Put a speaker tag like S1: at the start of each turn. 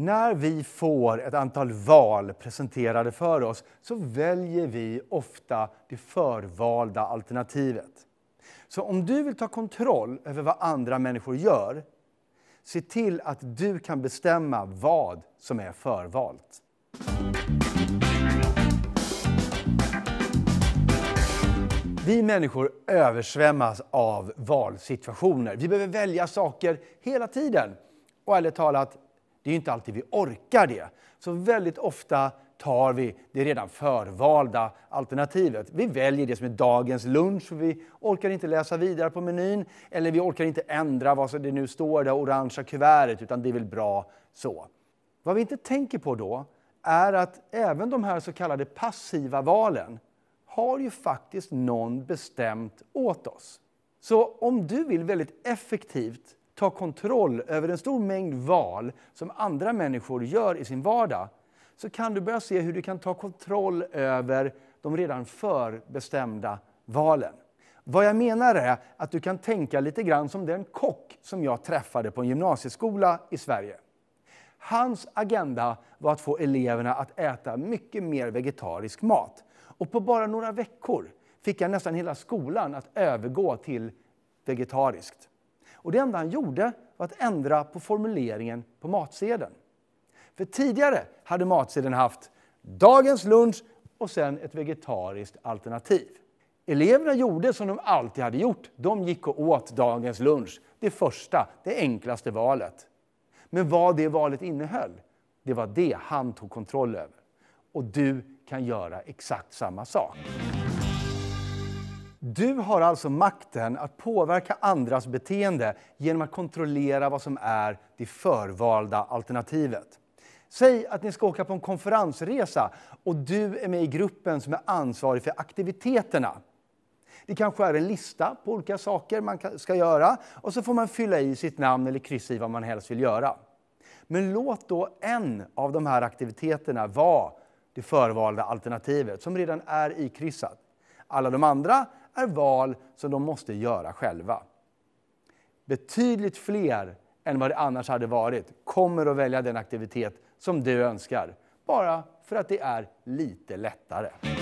S1: När vi får ett antal val presenterade för oss så väljer vi ofta det förvalda alternativet. Så om du vill ta kontroll över vad andra människor gör, se till att du kan bestämma vad som är förvalt. Vi människor översvämmas av valsituationer. Vi behöver välja saker hela tiden. Och ärligt talat, det är ju inte alltid vi orkar det. Så väldigt ofta tar vi det redan förvalda alternativet. Vi väljer det som är dagens lunch för vi orkar inte läsa vidare på menyn eller vi orkar inte ändra vad som det nu står i det orangea kuvertet utan det är väl bra så. Vad vi inte tänker på då är att även de här så kallade passiva valen har ju faktiskt någon bestämt åt oss. Så om du vill väldigt effektivt ta kontroll över en stor mängd val som andra människor gör i sin vardag, så kan du börja se hur du kan ta kontroll över de redan förbestämda valen. Vad jag menar är att du kan tänka lite grann som den kock som jag träffade på en gymnasieskola i Sverige. Hans agenda var att få eleverna att äta mycket mer vegetarisk mat. Och på bara några veckor fick han nästan hela skolan att övergå till vegetariskt. Och det enda han gjorde var att ändra på formuleringen på matsedeln. För tidigare hade matsedeln haft dagens lunch och sen ett vegetariskt alternativ. Eleverna gjorde som de alltid hade gjort. De gick och åt dagens lunch, det första, det enklaste valet. Men vad det valet innehöll, det var det han tog kontroll över. Och du kan göra exakt samma sak. Du har alltså makten att påverka andras beteende genom att kontrollera vad som är det förvalda alternativet. Säg att ni ska åka på en konferensresa och du är med i gruppen som är ansvarig för aktiviteterna. Det kanske är en lista på olika saker man ska göra och så får man fylla i sitt namn eller kryssa i vad man helst vill göra. Men låt då en av de här aktiviteterna vara det förvalda alternativet som redan är ikryssat. Alla de andra är val som de måste göra själva. Betydligt fler än vad det annars hade varit kommer att välja den aktivitet som du önskar, bara för att det är lite lättare.